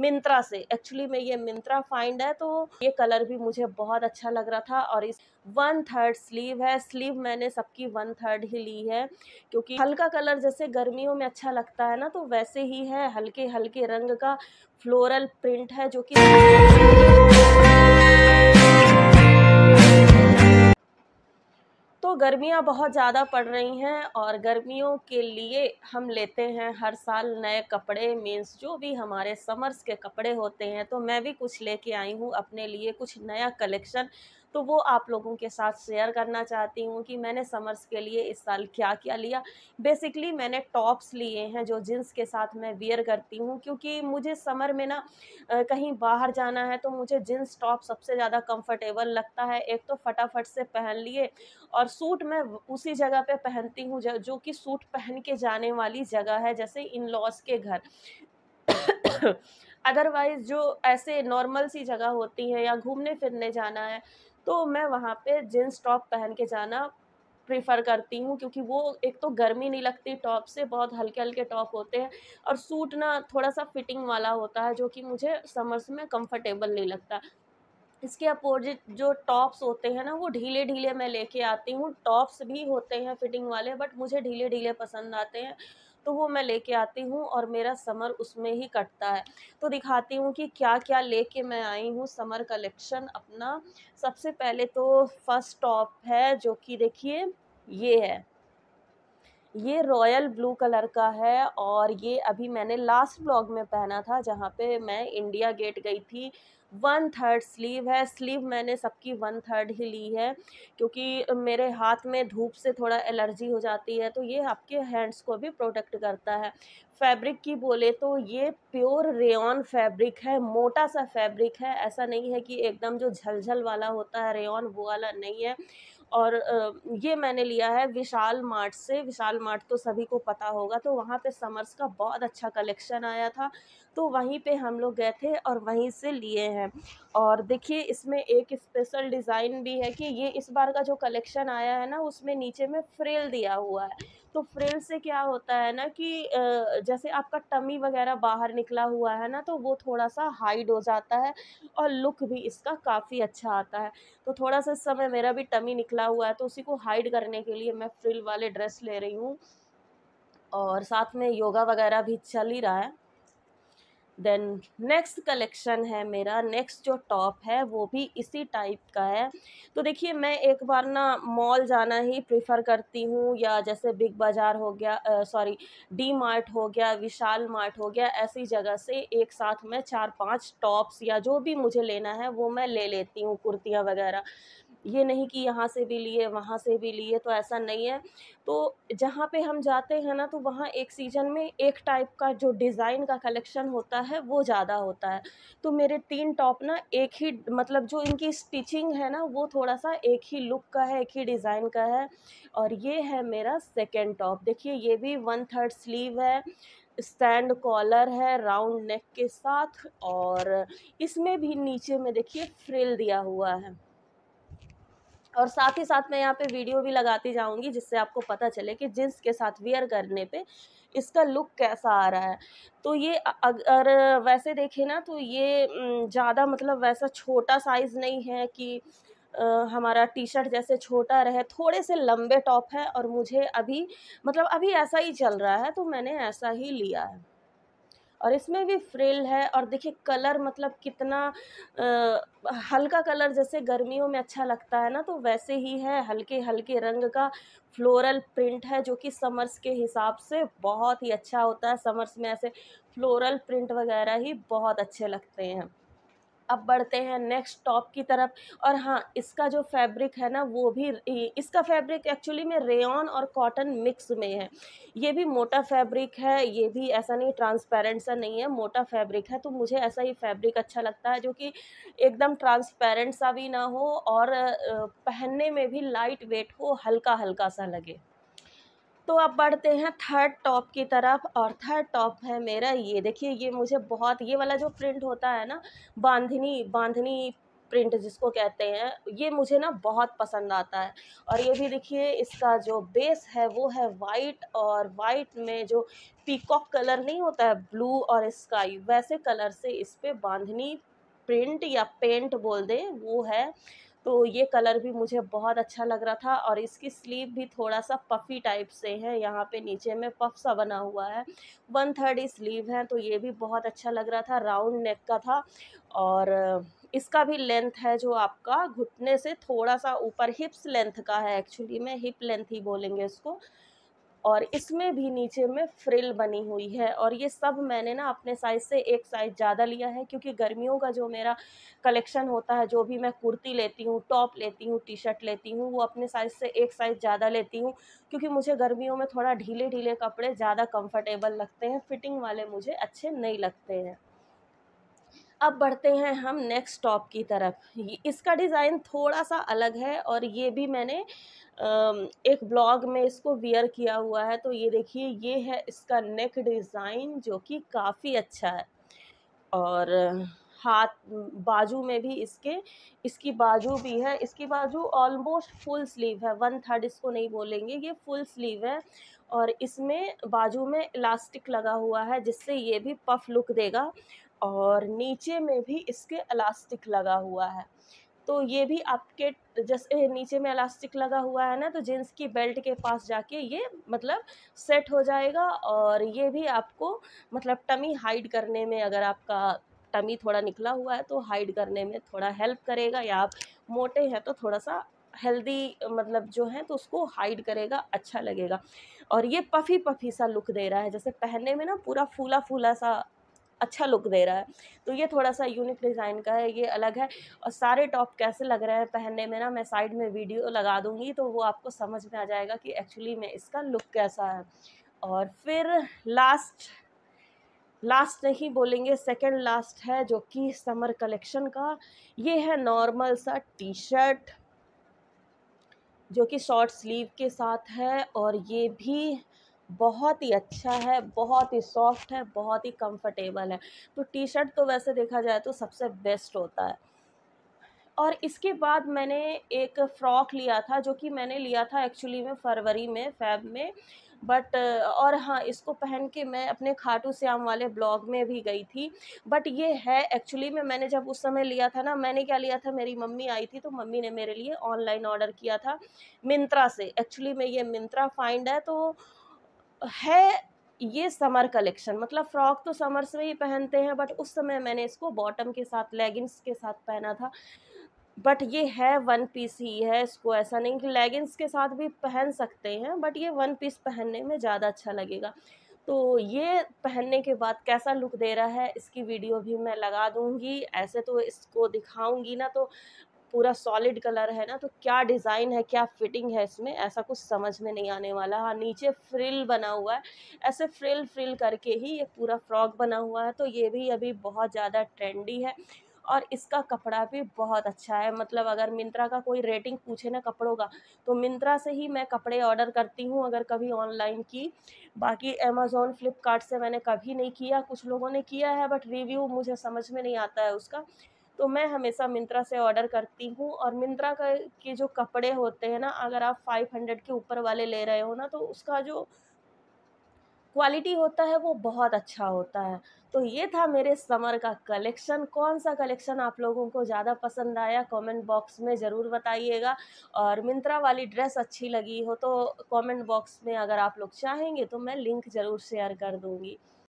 मिंत्रा से एक्चुअली में ये मिंत्रा फाइंड है तो ये कलर भी मुझे बहुत अच्छा लग रहा था और इस वन थर्ड स्लीव है स्लीव मैंने सबकी वन थर्ड ही ली है क्योंकि हल्का कलर जैसे गर्मियों में अच्छा लगता है ना तो वैसे ही है हल्के हल्के रंग का फ्लोरल प्रिंट है जो कि गर्मियाँ बहुत ज़्यादा पड़ रही हैं और गर्मियों के लिए हम लेते हैं हर साल नए कपड़े मीन्स जो भी हमारे समर्स के कपड़े होते हैं तो मैं भी कुछ लेके आई हूँ अपने लिए कुछ नया कलेक्शन तो वो आप लोगों के साथ शेयर करना चाहती हूँ कि मैंने समर्स के लिए इस साल क्या क्या लिया बेसिकली मैंने टॉप्स लिए हैं जो जीन्स के साथ मैं वेयर करती हूँ क्योंकि मुझे समर में ना कहीं बाहर जाना है तो मुझे जीन्स टॉप सबसे ज़्यादा कंफर्टेबल लगता है एक तो फटाफट से पहन लिए और सूट मैं उसी जगह पे पहनती हूँ जो कि सूट पहन के जाने वाली जगह है जैसे इन लॉज के घर अदरवाइज़ जो ऐसे नॉर्मल सी जगह होती है या घूमने फिरने जाना है तो मैं वहाँ पे जीन्स टॉप पहन के जाना प्रीफर करती हूँ क्योंकि वो एक तो गर्मी नहीं लगती टॉप से बहुत हल्के हल्के टॉप होते हैं और सूट ना थोड़ा सा फिटिंग वाला होता है जो कि मुझे समर्स में कंफर्टेबल नहीं लगता इसके अपोजिट जो टॉप्स होते हैं ना वो ढीले ढीले मैं लेके आती हूँ टॉप्स भी होते हैं फिटिंग वाले बट मुझे ढीले ढीले पसंद आते हैं तो वो मैं लेके आती हूँ और मेरा समर उसमें ही कटता है तो दिखाती हूँ कि क्या क्या लेके मैं आई हूँ समर कलेक्शन अपना सबसे पहले तो फर्स्ट टॉप है जो कि देखिए ये है ये रॉयल ब्लू कलर का है और ये अभी मैंने लास्ट ब्लॉग में पहना था जहाँ पे मैं इंडिया गेट गई थी वन थर्ड स्लीव है स्लीव मैंने सबकी वन थर्ड ही ली है क्योंकि मेरे हाथ में धूप से थोड़ा एलर्जी हो जाती है तो ये आपके हैंड्स को भी प्रोटेक्ट करता है फैब्रिक की बोले तो ये प्योर रेन फैब्रिक है मोटा सा फैब्रिक है ऐसा नहीं है कि एकदम जो झलझल वाला होता है रेन वो वाला नहीं है और ये मैंने लिया है विशाल मार्ट से विशाल मार्ट तो सभी को पता होगा तो वहाँ पे समर्स का बहुत अच्छा कलेक्शन आया था तो वहीं पे हम लोग गए थे और वहीं से लिए हैं और देखिए इसमें एक स्पेशल डिज़ाइन भी है कि ये इस बार का जो कलेक्शन आया है ना उसमें नीचे में फ्रेल दिया हुआ है तो फ्रेल से क्या होता है ना कि जैसे आपका टमी वगैरह बाहर निकला हुआ है ना तो वो थोड़ा सा हाइड हो जाता है और लुक भी इसका काफ़ी अच्छा आता है तो थोड़ा सा इस समय मेरा भी टमी निकला हुआ है तो उसी को हाइड करने के लिए मैं फ्रिल वाले ड्रेस ले रही हूँ और साथ में योगा वगैरह भी चल ही रहा है देन नेक्स्ट कलेक्शन है मेरा नेक्स्ट जो टॉप है वो भी इसी टाइप का है तो देखिए मैं एक बार ना मॉल जाना ही प्रेफर करती हूँ या जैसे बिग बाज़ार हो गया सॉरी डी मार्ट हो गया विशाल मार्ट हो गया ऐसी जगह से एक साथ मैं चार पांच टॉप्स या जो भी मुझे लेना है वो मैं ले लेती हूँ कुर्तियाँ वगैरह ये नहीं कि यहाँ से भी लिए वहाँ से भी लिए तो ऐसा नहीं है तो जहाँ पे हम जाते हैं ना तो वहाँ एक सीज़न में एक टाइप का जो डिज़ाइन का कलेक्शन होता है वो ज़्यादा होता है तो मेरे तीन टॉप ना एक ही मतलब जो इनकी स्टिचिंग है ना वो थोड़ा सा एक ही लुक का है एक ही डिज़ाइन का है और ये है मेरा सेकेंड टॉप देखिए ये भी वन थर्ड स्लीव है स्टैंड कॉलर है राउंड नेक के साथ और इसमें भी नीचे में देखिए फ्रिल दिया हुआ है और साथ ही साथ मैं यहाँ पे वीडियो भी लगाती जाऊँगी जिससे आपको पता चले कि जीन्स के साथ वियर करने पे इसका लुक कैसा आ रहा है तो ये अगर वैसे देखें ना तो ये ज़्यादा मतलब वैसा छोटा साइज़ नहीं है कि आ, हमारा टी शर्ट जैसे छोटा रहे थोड़े से लंबे टॉप है और मुझे अभी मतलब अभी ऐसा ही चल रहा है तो मैंने ऐसा ही लिया है और इसमें भी फ्रिल है और देखिए कलर मतलब कितना आ, हल्का कलर जैसे गर्मियों में अच्छा लगता है ना तो वैसे ही है हल्के हल्के रंग का फ्लोरल प्रिंट है जो कि समर्स के हिसाब से बहुत ही अच्छा होता है समर्स में ऐसे फ्लोरल प्रिंट वगैरह ही बहुत अच्छे लगते हैं अब बढ़ते हैं नेक्स्ट टॉप की तरफ और हाँ इसका जो फैब्रिक है ना वो भी इसका फैब्रिक एक्चुअली में रेन और कॉटन मिक्स में है ये भी मोटा फैब्रिक है ये भी ऐसा नहीं ट्रांसपेरेंट सा नहीं है मोटा फैब्रिक है तो मुझे ऐसा ही फैब्रिक अच्छा लगता है जो कि एकदम ट्रांसपेरेंट सा भी ना हो और पहनने में भी लाइट वेट हो हल्का हल्का सा लगे तो अब बढ़ते हैं थर्ड टॉप की तरफ और थर्ड टॉप है मेरा ये देखिए ये मुझे बहुत ये वाला जो प्रिंट होता है ना बांधनी बांधनी प्रिंट जिसको कहते हैं ये मुझे ना बहुत पसंद आता है और ये भी देखिए इसका जो बेस है वो है वाइट और वाइट में जो पीकॉक कलर नहीं होता है ब्लू और स्काई वैसे कलर से इस पर बांधनी प्रिंट या पेंट बोल दें वो है तो ये कलर भी मुझे बहुत अच्छा लग रहा था और इसकी स्लीव भी थोड़ा सा पफ़ी टाइप से है यहाँ पे नीचे में पफ सा बना हुआ है वन थर्ड स्लीव है तो ये भी बहुत अच्छा लग रहा था राउंड नेक का था और इसका भी लेंथ है जो आपका घुटने से थोड़ा सा ऊपर हिप्स लेंथ का है एक्चुअली में हिप लेंथ ही बोलेंगे इसको और इसमें भी नीचे में फ्रिल बनी हुई है और ये सब मैंने ना अपने साइज़ से एक साइज़ ज़्यादा लिया है क्योंकि गर्मियों का जो मेरा कलेक्शन होता है जो भी मैं कुर्ती लेती हूँ टॉप लेती हूँ टी शर्ट लेती हूँ वो अपने साइज़ से एक साइज़ ज़्यादा लेती हूँ क्योंकि मुझे गर्मियों में थोड़ा ढीले ढीले कपड़े ज़्यादा कम्फर्टेबल लगते हैं फिटिंग वाले मुझे अच्छे नहीं लगते हैं अब बढ़ते हैं हम नेक्स्ट टॉप की तरफ इसका डिज़ाइन थोड़ा सा अलग है और ये भी मैंने एक ब्लॉग में इसको वियर किया हुआ है तो ये देखिए ये है इसका नेक डिज़ाइन जो कि काफ़ी अच्छा है और हाथ बाजू में भी इसके इसकी बाजू भी है इसकी बाजू ऑलमोस्ट फुल स्लीव है वन थर्ड इसको नहीं बोलेंगे ये फुल स्लीव है और इसमें बाजू में इलास्टिक लगा हुआ है जिससे ये भी पफ लुक देगा और नीचे में भी इसके इलास्टिक लगा हुआ है तो ये भी आपके जैसे नीचे में इलास्टिक लगा हुआ है ना तो जीन्स की बेल्ट के पास जाके ये मतलब सेट हो जाएगा और ये भी आपको मतलब टमी हाइड करने में अगर आपका टमी थोड़ा निकला हुआ है तो हाइड करने में थोड़ा हेल्प करेगा या आप मोटे हैं तो थोड़ा सा हेल्दी मतलब जो है तो उसको हाइड करेगा अच्छा लगेगा और ये पफ़ी पफ़ी सा लुक दे रहा है जैसे पहनने में ना पूरा फूला फूला सा अच्छा लुक दे रहा है तो ये थोड़ा सा यूनिक डिज़ाइन का है ये अलग है और सारे टॉप कैसे लग रहे हैं पहनने में ना मैं साइड में वीडियो लगा दूँगी तो वो आपको समझ में आ जाएगा कि एक्चुअली में इसका लुक कैसा है और फिर लास्ट लास्ट नहीं बोलेंगे सेकंड लास्ट है जो कि समर कलेक्शन का ये है नॉर्मल सा टी शर्ट जो कि शॉर्ट स्लीव के साथ है और ये भी बहुत ही अच्छा है बहुत ही सॉफ्ट है बहुत ही कंफर्टेबल है तो टी शर्ट तो वैसे देखा जाए तो सबसे बेस्ट होता है और इसके बाद मैंने एक फ़्रॉक लिया था जो कि मैंने लिया था एक्चुअली में फरवरी में फैब में बट और हाँ इसको पहन के मैं अपने खाटू श्याम वाले ब्लॉग में भी गई थी बट ये है एक्चुअली में मैंने जब उस समय लिया था ना मैंने क्या लिया था मेरी मम्मी आई थी तो मम्मी ने मेरे लिए ऑनलाइन ऑर्डर किया था मिंत्रा से एक्चुअली में ये मिंत्रा फाइंड है तो है ये समर कलेक्शन मतलब फ्रॉक तो समर्स में ही पहनते हैं बट उस समय मैंने इसको बॉटम के साथ लेगिंग्स के साथ पहना था बट ये है वन पीस ही है इसको ऐसा नहीं कि लेगिंग्स के साथ भी पहन सकते हैं बट ये वन पीस पहनने में ज़्यादा अच्छा लगेगा तो ये पहनने के बाद कैसा लुक दे रहा है इसकी वीडियो भी मैं लगा दूंगी ऐसे तो इसको दिखाऊंगी ना तो पूरा सॉलिड कलर है ना तो क्या डिज़ाइन है क्या फिटिंग है इसमें ऐसा कुछ समझ में नहीं आने वाला हाँ नीचे फ्रिल बना हुआ है ऐसे फ्रिल फ्रिल करके ही ये पूरा फ्रॉक बना हुआ है तो ये भी अभी बहुत ज़्यादा ट्रेंडी है और इसका कपड़ा भी बहुत अच्छा है मतलब अगर मिंत्रा का कोई रेटिंग पूछे ना कपड़ों का तो मिंत्रा से ही मैं कपड़े ऑर्डर करती हूँ अगर कभी ऑनलाइन की बाकी अमेज़ोन फ्लिपकार्ट से मैंने कभी नहीं किया कुछ लोगों ने किया है बट रिव्यू मुझे समझ में नहीं आता है उसका तो मैं हमेशा मिंत्रा से ऑर्डर करती हूँ और मिंत्रा का के जो कपड़े होते हैं ना अगर आप फाइव हंड्रेड के ऊपर वाले ले रहे हो ना तो उसका जो क्वालिटी होता है वो बहुत अच्छा होता है तो ये था मेरे समर का कलेक्शन कौन सा कलेक्शन आप लोगों को ज़्यादा पसंद आया कमेंट बॉक्स में ज़रूर बताइएगा और मिंत्रा वाली ड्रेस अच्छी लगी हो तो कमेंट बॉक्स में अगर आप लोग चाहेंगे तो मैं लिंक ज़रूर शेयर कर दूँगी